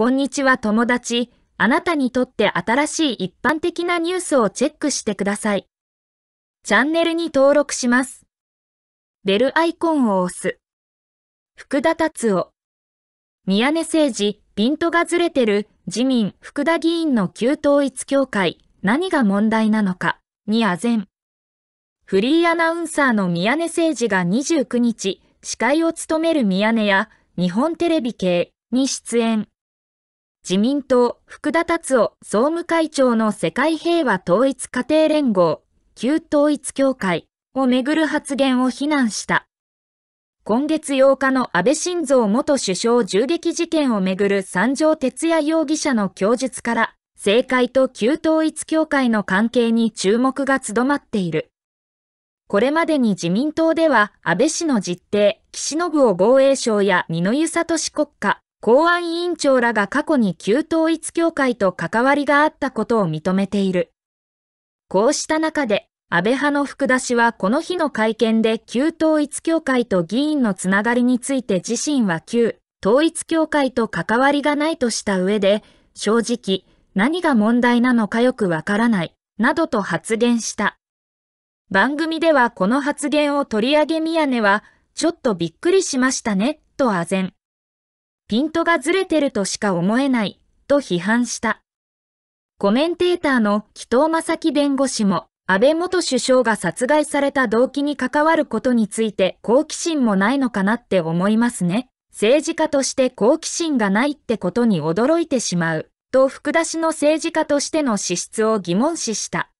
こんにちは友達。あなたにとって新しい一般的なニュースをチェックしてください。チャンネルに登録します。ベルアイコンを押す。福田達夫。宮根誠司、ピントがずれてる自民、福田議員の旧統一協会、何が問題なのか、にあぜん。フリーアナウンサーの宮根誠司が29日、司会を務める宮根や日本テレビ系に出演。自民党、福田達夫総務会長の世界平和統一家庭連合、旧統一協会をめぐる発言を非難した。今月8日の安倍晋三元首相銃撃事件をめぐる三条哲也容疑者の供述から、政界と旧統一協会の関係に注目が集まっている。これまでに自民党では安倍氏の実定、岸信夫防衛省や二之湯聡国家、公安委員長らが過去に旧統一協会と関わりがあったことを認めている。こうした中で、安倍派の福田氏はこの日の会見で旧統一協会と議員のつながりについて自身は旧統一協会と関わりがないとした上で、正直何が問題なのかよくわからない、などと発言した。番組ではこの発言を取り上げ宮根は、ちょっとびっくりしましたね、と唖然。ピントがずれてるとしか思えない、と批判した。コメンテーターの紀藤正樹弁護士も、安倍元首相が殺害された動機に関わることについて好奇心もないのかなって思いますね。政治家として好奇心がないってことに驚いてしまう、と福田氏の政治家としての資質を疑問視した。